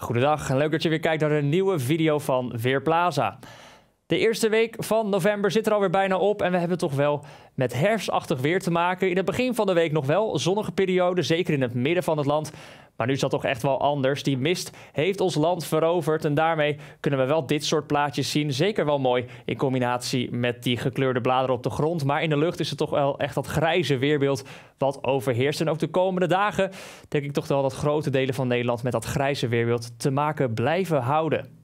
Goedendag en leuk dat je weer kijkt naar een nieuwe video van Weerplaza. De eerste week van november zit er alweer bijna op en we hebben toch wel met herfstachtig weer te maken. In het begin van de week nog wel zonnige periode, zeker in het midden van het land. Maar nu is dat toch echt wel anders. Die mist heeft ons land veroverd en daarmee kunnen we wel dit soort plaatjes zien. Zeker wel mooi in combinatie met die gekleurde bladeren op de grond. Maar in de lucht is het toch wel echt dat grijze weerbeeld wat overheerst. En ook de komende dagen denk ik toch wel dat grote delen van Nederland met dat grijze weerbeeld te maken blijven houden.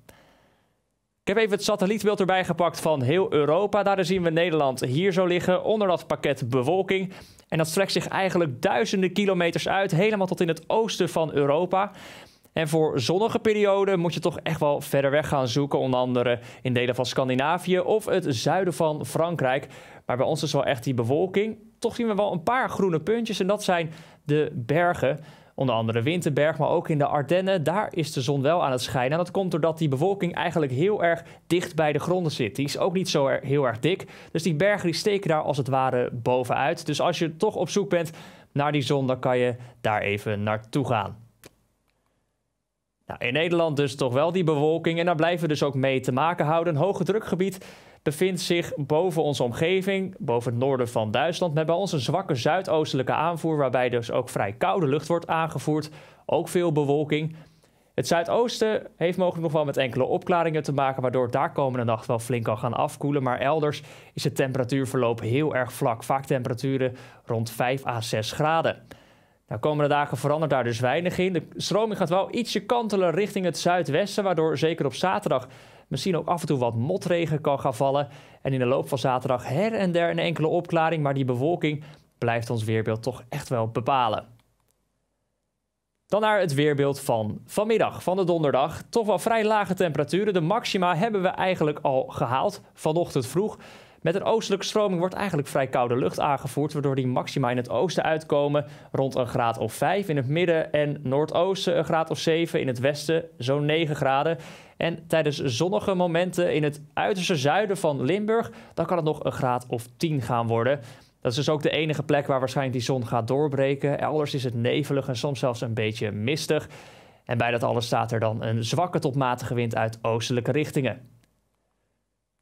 Ik heb even het satellietbeeld erbij gepakt van heel Europa. Daar zien we Nederland hier zo liggen, onder dat pakket bewolking. En dat strekt zich eigenlijk duizenden kilometers uit, helemaal tot in het oosten van Europa. En voor zonnige perioden moet je toch echt wel verder weg gaan zoeken, onder andere in delen van Scandinavië of het zuiden van Frankrijk. Maar bij ons is wel echt die bewolking. Toch zien we wel een paar groene puntjes en dat zijn de bergen. Onder andere Winterberg, maar ook in de Ardennen. Daar is de zon wel aan het schijnen. En dat komt doordat die bewolking eigenlijk heel erg dicht bij de gronden zit. Die is ook niet zo heel erg dik. Dus die bergen die steken daar als het ware bovenuit. Dus als je toch op zoek bent naar die zon, dan kan je daar even naartoe gaan. Nou, in Nederland dus toch wel die bewolking en daar blijven we dus ook mee te maken houden. Een hoge drukgebied bevindt zich boven onze omgeving, boven het noorden van Duitsland, met bij ons een zwakke zuidoostelijke aanvoer, waarbij dus ook vrij koude lucht wordt aangevoerd, ook veel bewolking. Het zuidoosten heeft mogelijk nog wel met enkele opklaringen te maken, waardoor het daar komende nacht wel flink kan gaan afkoelen. Maar elders is het temperatuurverloop heel erg vlak, vaak temperaturen rond 5 à 6 graden. De nou, komende dagen verandert daar dus weinig in. De stroming gaat wel ietsje kantelen richting het zuidwesten, waardoor zeker op zaterdag misschien ook af en toe wat motregen kan gaan vallen. En in de loop van zaterdag her en der een enkele opklaring, maar die bewolking blijft ons weerbeeld toch echt wel bepalen. Dan naar het weerbeeld van vanmiddag, van de donderdag. Toch wel vrij lage temperaturen. De maxima hebben we eigenlijk al gehaald vanochtend vroeg. Met een oostelijke stroming wordt eigenlijk vrij koude lucht aangevoerd, waardoor die maxima in het oosten uitkomen rond een graad of 5 in het midden en noordoosten een graad of 7 in het westen, zo'n 9 graden. En tijdens zonnige momenten in het uiterste zuiden van Limburg, dan kan het nog een graad of 10 gaan worden. Dat is dus ook de enige plek waar waarschijnlijk die zon gaat doorbreken. Elders is het nevelig en soms zelfs een beetje mistig. En bij dat alles staat er dan een zwakke tot matige wind uit oostelijke richtingen.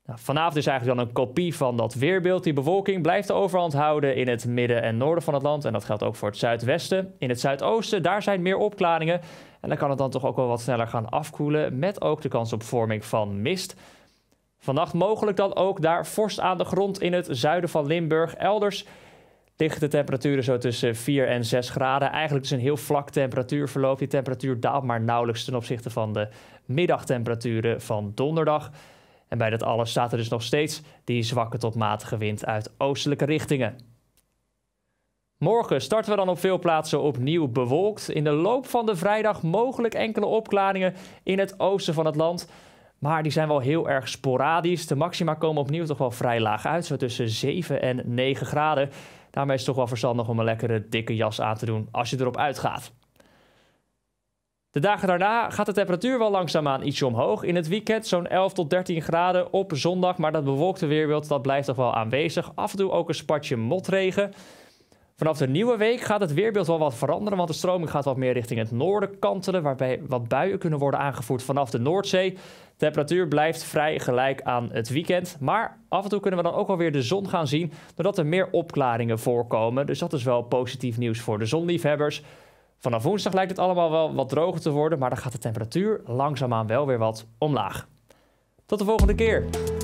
Nou, vanavond is eigenlijk dan een kopie van dat weerbeeld. Die bewolking blijft de overhand houden in het midden en noorden van het land. En dat geldt ook voor het zuidwesten. In het zuidoosten, daar zijn meer opklaringen. En dan kan het dan toch ook wel wat sneller gaan afkoelen. Met ook de kans op vorming van mist. Vannacht mogelijk dan ook daar vorst aan de grond in het zuiden van Limburg. Elders liggen de temperaturen zo tussen 4 en 6 graden. Eigenlijk is een heel vlak temperatuurverloop. Die temperatuur daalt maar nauwelijks ten opzichte van de middagtemperaturen van donderdag. En bij dat alles staat er dus nog steeds die zwakke tot matige wind uit oostelijke richtingen. Morgen starten we dan op veel plaatsen opnieuw bewolkt. In de loop van de vrijdag mogelijk enkele opklaringen in het oosten van het land. Maar die zijn wel heel erg sporadisch. De maxima komen opnieuw toch wel vrij laag uit, zo tussen 7 en 9 graden. Daarmee is het toch wel verstandig om een lekkere dikke jas aan te doen als je erop uitgaat. De dagen daarna gaat de temperatuur wel langzaamaan ietsje omhoog. In het weekend zo'n 11 tot 13 graden op zondag. Maar dat bewolkte weerbeeld dat blijft toch wel aanwezig. Af en toe ook een spatje motregen. Vanaf de nieuwe week gaat het weerbeeld wel wat veranderen, want de stroming gaat wat meer richting het noorden kantelen, waarbij wat buien kunnen worden aangevoerd vanaf de Noordzee. De temperatuur blijft vrij gelijk aan het weekend, maar af en toe kunnen we dan ook alweer de zon gaan zien, doordat er meer opklaringen voorkomen. Dus dat is wel positief nieuws voor de zonliefhebbers. Vanaf woensdag lijkt het allemaal wel wat droger te worden, maar dan gaat de temperatuur langzaamaan wel weer wat omlaag. Tot de volgende keer!